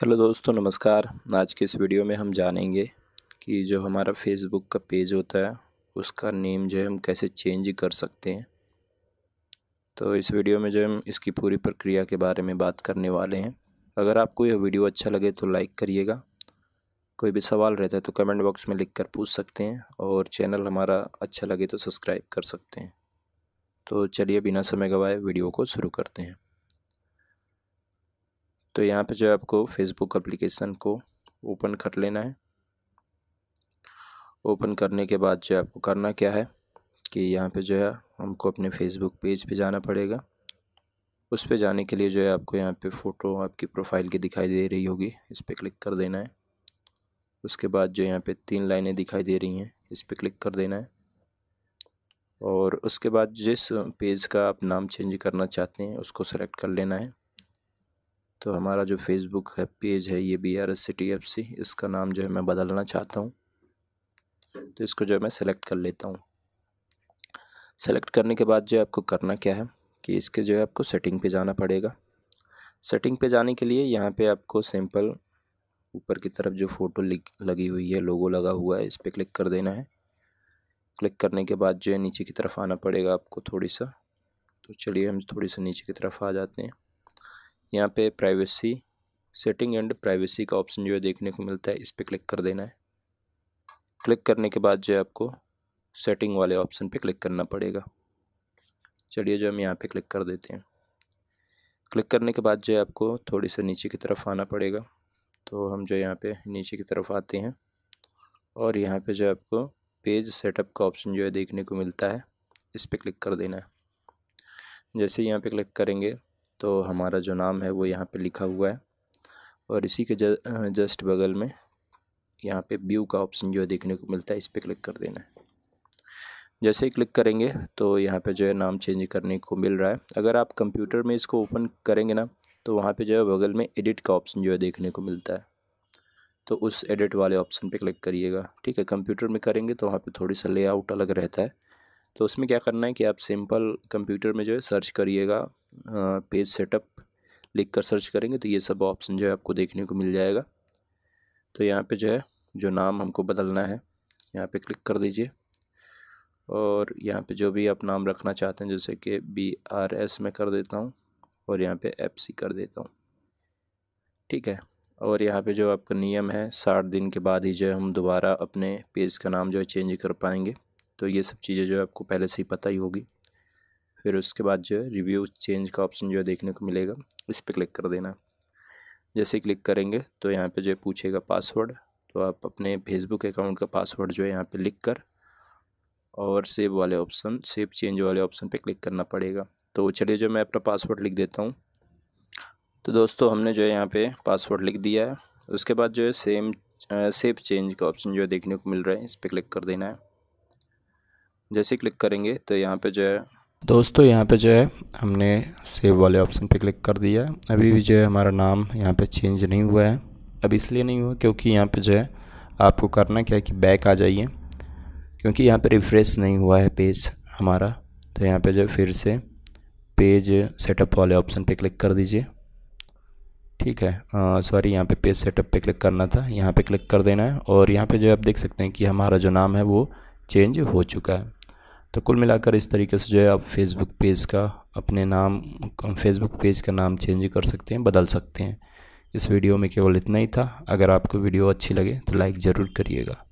hello दोस्तों नमस्कार आज के इस वीडियो में हम जानेंगे कि जो हमारा फेसबुक का पेज होता है उसका नेम जो है हम कैसे चेंज कर सकते हैं तो इस वीडियो में जो हम इसकी पूरी प्रक्रिया के बारे में बात करने वाले हैं अगर आपको यह वीडियो अच्छा लगे तो लाइक करिएगा कोई भी सवाल रहता है तो कमेंट बॉक्स में लिख कर पूछ सकते हैं और चैनल हमारा अच्छा लगे तो सब्सक्राइब कर सकते हैं तो चलिए बिना समय गवाए वीडियो को शुरू करते हैं तो यहाँ पे जो है आपको फेसबुक एप्लीकेशन को ओपन कर लेना है ओपन करने के बाद जो है आपको करना क्या है कि यहाँ पे जो है हमको अपने फेसबुक पेज पे जाना पड़ेगा उस पर जाने के लिए जो है आपको यहाँ पे फ़ोटो आपकी प्रोफाइल की दिखाई दे रही होगी इस पर क्लिक कर देना है उसके बाद जो यहाँ पे तीन लाइनें दिखाई दे रही हैं इस पर क्लिक कर देना है और उसके बाद जिस पेज का आप नाम चेंज करना चाहते हैं उसको सेलेक्ट कर लेना है तो हमारा जो फेसबुक है पेज है ये B R S C T F C इसका नाम जो है मैं बदलना चाहता हूँ तो इसको जो है मैं सेलेक्ट कर लेता हूँ सेलेक्ट करने के बाद जो है आपको करना क्या है कि इसके जो है आपको सेटिंग पे जाना पड़ेगा सेटिंग पे जाने के लिए यहाँ पे आपको सिंपल ऊपर की तरफ जो फ़ोटो लगी हुई है लोगो लगा हुआ है इस पर क्लिक कर देना है क्लिक करने के बाद जो है नीचे की तरफ आना पड़ेगा आपको थोड़ी सा तो चलिए हम थोड़ी सा नीचे की तरफ आ जाते हैं यहाँ पे प्राइवेसी सेटिंग एंड प्राइवेसी का ऑप्शन जो है देखने को मिलता है इस पर क्लिक कर देना है क्लिक करने के बाद जो है आपको सेटिंग वाले ऑप्शन पे क्लिक करना पड़ेगा चलिए जो हम यहाँ पे क्लिक कर देते हैं क्लिक करने के बाद जो है आपको थोड़ी सा नीचे की तरफ आना पड़ेगा तो हम जो यहाँ पे नीचे की तरफ आते हैं और यहाँ पे जो आपको पेज सेटअप का ऑप्शन जो है देखने को मिलता है इस पर क्लिक कर देना है जैसे यहाँ पे क्लिक करेंगे तो हमारा जो नाम है वो यहाँ पे लिखा हुआ है और इसी के जस्ट बगल में यहाँ पे व्यू का ऑप्शन जो है देखने को मिलता है इस पर क्लिक कर देना है जैसे ही क्लिक करेंगे तो यहाँ पे जो है नाम चेंज करने को मिल रहा है अगर आप कंप्यूटर में इसको ओपन करेंगे ना तो वहाँ पे जो है बगल में एडिट का ऑप्शन जो है देखने को मिलता है तो उस एडिट वाले ऑप्शन पे क्लिक करिएगा ठीक है कंप्यूटर में करेंगे तो वहाँ पे थोड़ी सा लेआउट अलग रहता है तो उसमें क्या करना है कि आप सिंपल कंप्यूटर में जो है सर्च करिएगा पेज सेटअप लिख कर सर्च करेंगे तो ये सब ऑप्शन जो है आपको देखने को मिल जाएगा तो यहाँ पे जो है जो नाम हमको बदलना है यहाँ पे क्लिक कर दीजिए और यहाँ पे जो भी आप नाम रखना चाहते हैं जैसे कि बी आर एस में कर देता हूँ और यहाँ पे एफ सी कर देता हूँ ठीक है और यहाँ पे जो आपका नियम है साठ दिन के बाद ही जो है हम दोबारा अपने पेज का नाम जो है चेंज कर पाएंगे तो ये सब चीज़ें जो है आपको पहले से ही पता ही होगी फिर उसके बाद जो है रिव्यू चेंज का ऑप्शन जो है देखने को मिलेगा इस पर क्लिक कर देना जैसे क्लिक करेंगे तो यहाँ पे जो है पूछेगा पासवर्ड तो आप अपने फेसबुक अकाउंट का पासवर्ड जो है यहाँ पे लिख कर और सेव वाले ऑप्शन सेव चेंज वाले ऑप्शन पे क्लिक करना पड़ेगा तो चलिए जो मैं अपना पासवर्ड लिख देता हूँ तो दोस्तों हमने जो है यहाँ पर पासवर्ड लिख दिया है उसके बाद जो है सेम सेव चेंज का ऑप्शन जो है देखने को मिल रहा है इस पर क्लिक कर देना है जैसे क्लिक करेंगे तो यहाँ पर जो है दोस्तों यहाँ पे जो है हमने सेव वाले ऑप्शन पे क्लिक कर दिया है अभी भी जो है हमारा नाम यहाँ पे चेंज नहीं हुआ है अब इसलिए नहीं हुआ क्योंकि यहाँ पे जो है आपको करना क्या है कि बैक आ जाइए क्योंकि यहाँ पे रिफ़्रेश नहीं हुआ है पेज हमारा तो यहाँ पे जो फिर से पेज सेटअप वाले ऑप्शन पे क्लिक कर दीजिए ठीक है सॉरी यहाँ पे पेज सेटअप पे क्लिक करना था यहाँ पर क्लिक कर देना है और यहाँ पर जो आप देख सकते हैं कि हमारा जो नाम है वो चेंज हो चुका है तो कुल मिलाकर इस तरीके से जो है आप फेसबुक पेज का अपने नाम फेसबुक पेज का नाम चेंज कर सकते हैं बदल सकते हैं इस वीडियो में केवल इतना ही था अगर आपको वीडियो अच्छी लगे तो लाइक ज़रूर करिएगा